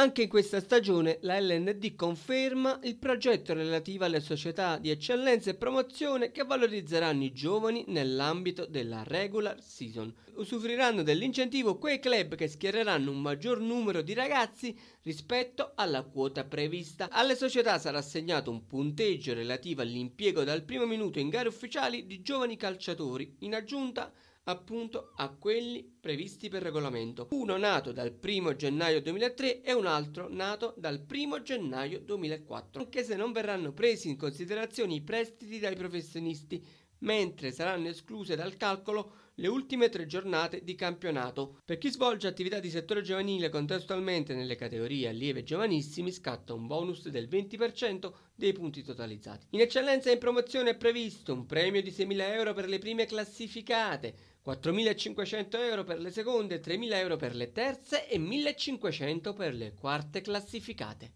Anche in questa stagione la LND conferma il progetto relativo alle società di eccellenza e promozione che valorizzeranno i giovani nell'ambito della regular season. Usufruiranno dell'incentivo quei club che schiereranno un maggior numero di ragazzi rispetto alla quota prevista. Alle società sarà assegnato un punteggio relativo all'impiego dal primo minuto in gare ufficiali di giovani calciatori, in aggiunta appunto a quelli previsti per regolamento. Uno nato dal 1 gennaio 2003 e un altro nato dal 1 gennaio 2004, anche se non verranno presi in considerazione i prestiti dai professionisti mentre saranno escluse dal calcolo le ultime tre giornate di campionato. Per chi svolge attività di settore giovanile contestualmente nelle categorie allievi e giovanissimi scatta un bonus del 20% dei punti totalizzati. In eccellenza in promozione è previsto un premio di 6.000 euro per le prime classificate, 4.500 euro per le seconde, 3.000 euro per le terze e 1.500 per le quarte classificate.